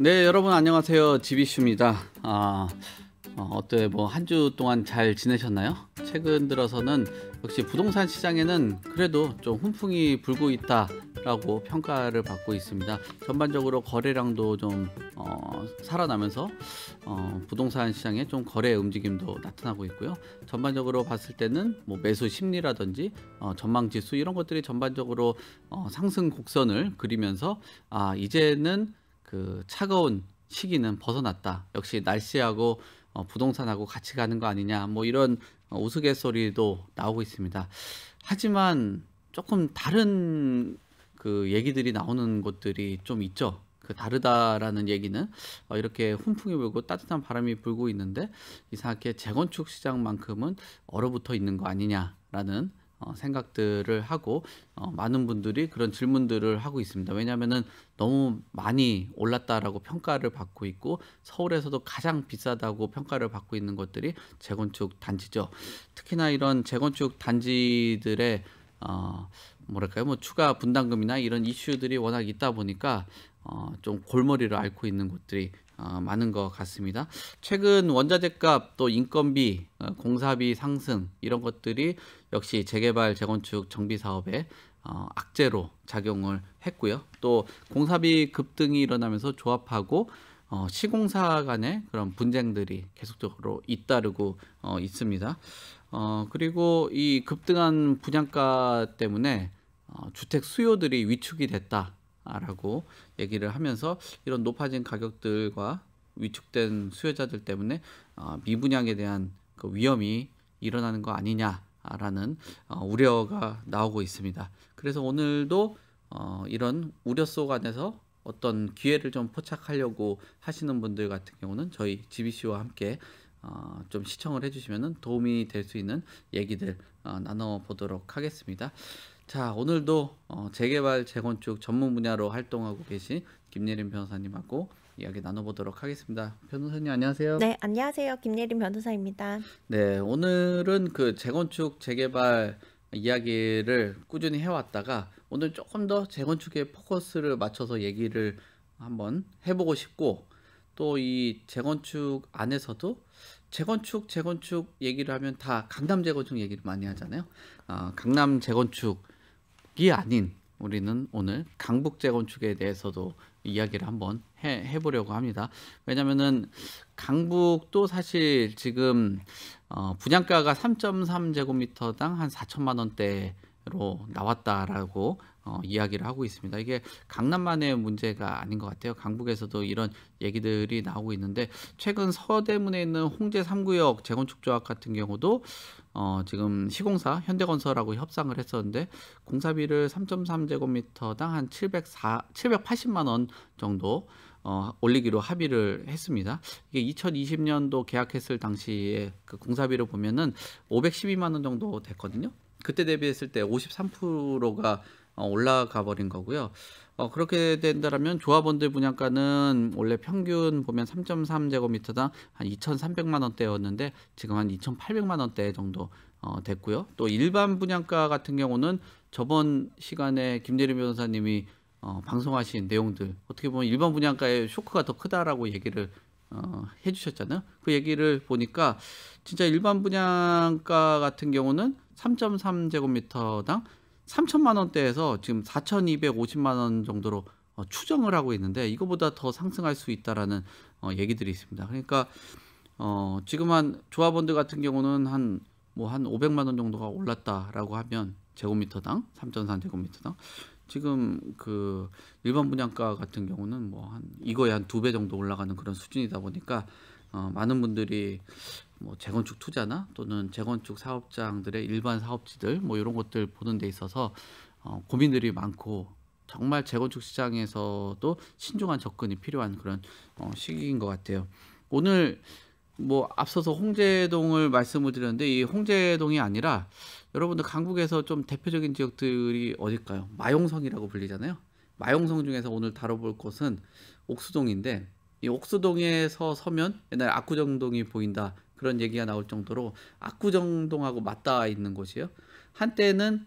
네, 여러분 안녕하세요. 지비슈입니다. 아, 어, 어때 뭐한 주 동안 잘 지내셨나요? 최근 들어서는 역시 부동산 시장에는 그래도 좀 훈풍이 불고 있다 라고 평가를 받고 있습니다. 전반적으로 거래량도 좀 어, 살아나면서 어, 부동산 시장에 좀 거래 움직임도 나타나고 있고요. 전반적으로 봤을 때는 뭐 매수 심리라든지 어, 전망 지수 이런 것들이 전반적으로 어, 상승 곡선을 그리면서 아 이제는 그 차가운 시기는 벗어났다. 역시 날씨하고 어, 부동산하고 같이 가는 거 아니냐 뭐 이런 어, 우스갯소리도 나오고 있습니다. 하지만 조금 다른 그 얘기들이 나오는 곳들이 좀 있죠. 그 다르다라는 얘기는 어, 이렇게 훈풍이 불고 따뜻한 바람이 불고 있는데 이상하게 재건축 시장만큼은 얼어붙어 있는 거 아니냐라는 어, 생각들을 하고 어, 많은 분들이 그런 질문들을 하고 있습니다. 왜냐하면은 너무 많이 올랐다라고 평가를 받고 있고 서울에서도 가장 비싸다고 평가를 받고 있는 것들이 재건축 단지죠. 특히나 이런 재건축 단지들의 어, 뭐랄까요, 뭐 추가 분담금이나 이런 이슈들이 워낙 있다 보니까 어, 좀 골머리를 앓고 있는 곳들이 어, 많은 것 같습니다. 최근 원자재값 또 인건비, 어, 공사비 상승 이런 것들이 역시 재개발 재건축 정비 사업에 어, 악재로 작용을 했고요. 또 공사비 급등이 일어나면서 조합하고 어, 시공사 간의 그런 분쟁들이 계속적으로 잇따르고 어, 있습니다. 어, 그리고 이 급등한 분양가 때문에 어, 주택 수요들이 위축이 됐다 라고 얘기를 하면서 이런 높아진 가격들과 위축된 수요자들 때문에 어, 미분양에 대한 그 위험이 일어나는 거 아니냐라는 어, 우려가 나오고 있습니다. 그래서 오늘도 어, 이런 우려 속 안에서 어떤 기회를 좀 포착하려고 하시는 분들 같은 경우는 저희 GBC와 함께 좀 시청을 해주시면 도움이 될 수 있는 얘기들 나눠보도록 하겠습니다. 자 오늘도 어, 재개발 재건축 전문 분야로 활동하고 계신 김예림 변호사님하고 이야기 나눠보도록 하겠습니다. 변호사님 안녕하세요. 네 안녕하세요 김예림 변호사입니다. 네 오늘은 그 재건축 재개발 이야기를 꾸준히 해왔다가 오늘 조금 더 재건축에 포커스를 맞춰서 얘기를 한번 해보고 싶고 또 이 재건축 안에서도 재건축 재건축 얘기를 하면 다 강남 재건축 얘기를 많이 하잖아요. 아, 강남 재건축 이 아닌 우리는 오늘 강북 재건축에 대해서도 이야기를 한번 해, 해보려고 합니다. 왜냐면은 강북도 사실 지금 어, 분양가가 3.3제곱미터당 한 4천만 원대로 나왔다라고 어, 이야기를 하고 있습니다. 이게 강남만의 문제가 아닌 것 같아요. 강북에서도 이런 얘기들이 나오고 있는데 최근 서대문에 있는 홍제 3구역 재건축 조합 같은 경우도 어, 지금 시공사 현대건설하고 협상을 했었는데 공사비를 3.3제곱미터당 한 704, 780만 원 정도 어, 올리기로 합의를 했습니다. 이게 2020년도 계약했을 당시에 그 공사비로 보면은 512만 원 정도 됐거든요. 그때 대비했을 때 53%가 어, 올라가 버린 거고요. 어, 그렇게 된다면 조합원들 분양가는 원래 평균 보면 3.3제곱미터당 한 2,300만 원대였는데 지금 한 2,800만 원대 정도 어, 됐고요. 또 일반 분양가 같은 경우는 저번 시간에 김대리 변호사님이 어, 방송하신 내용들 어떻게 보면 일반 분양가의 쇼크가 더 크다라고 얘기를 어, 해주셨잖아요. 그 얘기를 보니까 진짜 일반 분양가 같은 경우는 3.3제곱미터당 3천만 원대에서 지금 4,250만 원 정도로 어, 추정을 하고 있는데 이거보다 더 상승할 수 있다라는 어, 얘기들이 있습니다. 그러니까 어, 지금 한 조합원들 같은 경우는 한 뭐한 뭐 500만 원 정도가 올랐다라고 하면 제곱미터당 3.3 제곱미터당 지금 그 일반 분양가 같은 경우는 뭐 한 이거에 한 두 배 정도 올라가는 그런 수준이다 보니까 어, 많은 분들이 뭐 재건축 투자나 또는 재건축 사업장들의 일반 사업지들 뭐 이런 것들 보는 데 있어서 어, 고민들이 많고 정말 재건축 시장에서도 신중한 접근이 필요한 그런 어, 시기인 것 같아요. 오늘 뭐 앞서서 홍제동을 말씀을 드렸는데 이 홍제동이 아니라 여러분들 강북에서 좀 대표적인 지역들이 어딜까요? 마용성이라고 불리잖아요. 마용성 중에서 오늘 다뤄볼 곳은 옥수동인데 이 옥수동에서 서면 옛날 압구정동이 보인다 그런 얘기가 나올 정도로 압구정동하고 맞닿아 있는 곳이에요. 한때는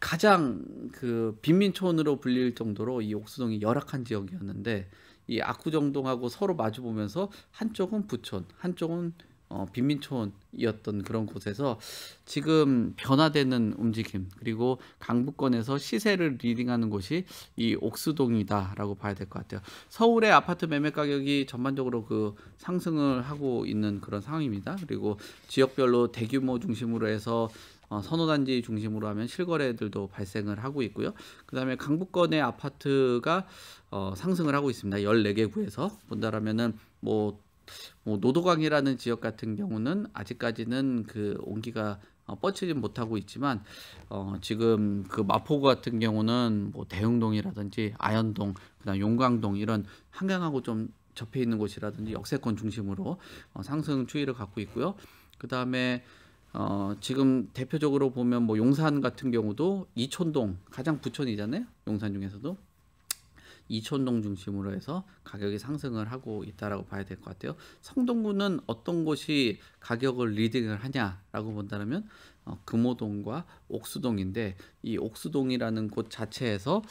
가장 그 빈민촌으로 불릴 정도로 이 옥수동이 열악한 지역이었는데 이 압구정동하고 서로 마주 보면서 한쪽은 부촌, 한쪽은 어, 빈민촌이었던 그런 곳에서 지금 변화되는 움직임 그리고 강북권에서 시세를 리딩하는 곳이 이 옥수동이다라고 봐야 될 것 같아요. 서울의 아파트 매매 가격이 전반적으로 그 상승을 하고 있는 그런 상황입니다. 그리고 지역별로 대규모 중심으로 해서 어, 선호단지 중심으로 하면 실거래들도 발생을 하고 있고요. 그 다음에 강북권의 아파트가 어, 상승을 하고 있습니다. 14개 구에서 본다라면은 뭐뭐 노도강이라는 지역 같은 경우는 아직까지는 그 온기가 어, 뻗치지 못하고 있지만 어, 지금 그 마포구 같은 경우는 뭐 대흥동이라든지 아현동, 그다음 용광동 이런 한강하고 좀 접해 있는 곳이라든지 역세권 중심으로 어, 상승 추이를 갖고 있고요. 그 다음에 어, 지금 대표적으로 보면 뭐 용산 같은 경우도 이촌동 가장 부촌이잖아요. 용산 중에서도 이촌동 중심으로 해서 가격이 상승을 하고 있다라고 봐야 될 것 같아요. 성동구는 어떤 곳이 가격을 리딩을 하냐라고 본다면 어, 금호동과 옥수동인데 이 옥수동이라는 곳 자체에서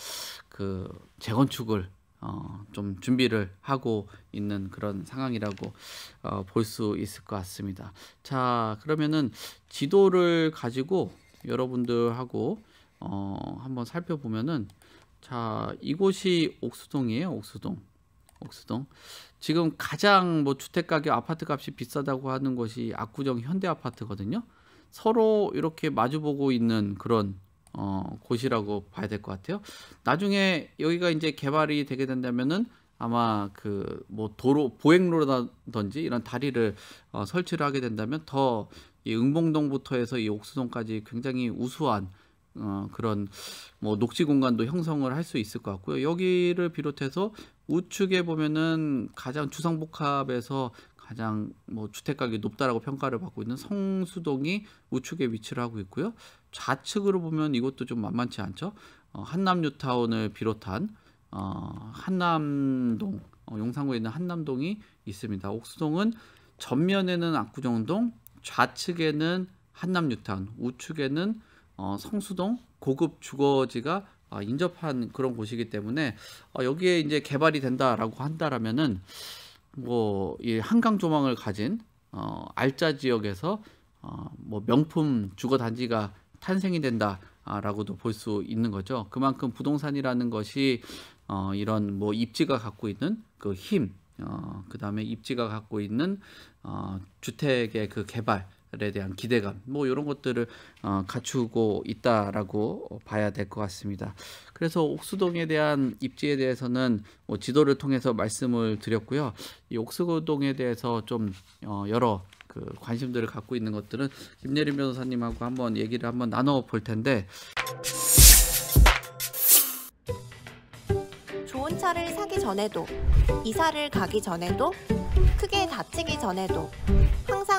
그 재건축을 어, 좀 준비를 하고 있는 그런 상황이라고 어, 볼수 있을 것 같습니다. 자, 그러면은 지도를 가지고 여러분들하고 어, 한번 살펴보면은 자, 이곳이 옥수동이에요. 옥수동. 옥수동. 지금 가장 뭐 주택 가격 아파트 값이 비싸다고 하는 곳이 압구정 현대 아파트거든요. 서로 이렇게 마주보고 있는 그런 어, 곳이라고 봐야 될 것 같아요. 나중에 여기가 이제 개발이 되게 된다면은 아마 그 뭐 도로 보행로라든지 이런 다리를 어, 설치를 하게 된다면 더이 응봉동부터 해서 이 옥수동까지 굉장히 우수한 어, 그런 뭐 녹지 공간도 형성을 할 수 있을 것 같고요. 여기를 비롯해서 우측에 보면은 가장 주상복합에서 가장 뭐 주택 가격이 높다라고 평가를 받고 있는 성수동이 우측에 위치를 하고 있고요. 좌측으로 보면 이것도 좀 만만치 않죠. 어, 한남뉴타운을 비롯한 어, 한남동 어, 용산구에 있는 한남동이 있습니다. 옥수동은 전면에는 압구정동, 좌측에는 한남뉴타운, 우측에는 어, 성수동 고급 주거지가 어, 인접한 그런 곳이기 때문에 어, 여기에 이제 개발이 된다라고 한다라면은 뭐이 한강 조망을 가진 어, 알짜 지역에서 어, 뭐 명품 주거 단지가 탄생이 된다라고도 볼 수 있는 거죠. 그만큼 부동산이라는 것이 어, 이런 뭐 입지가 갖고 있는 그 힘, 어, 그 다음에 입지가 갖고 있는 어, 주택의 그 개발 에 대한 기대감 뭐 이런 것들을 어, 갖추고 있다라고 봐야 될 것 같습니다. 그래서 옥수동에 대한 입지에 대해서는 뭐 지도를 통해서 말씀을 드렸고요. 이 옥수동에 대해서 좀 어, 여러 그 관심들을 갖고 있는 것들은 김예림 변호사님하고 한번 얘기를 한번 나눠 볼 텐데. 좋은 차를 사기 전에도 이사를 가기 전에도 크게 다치기 전에도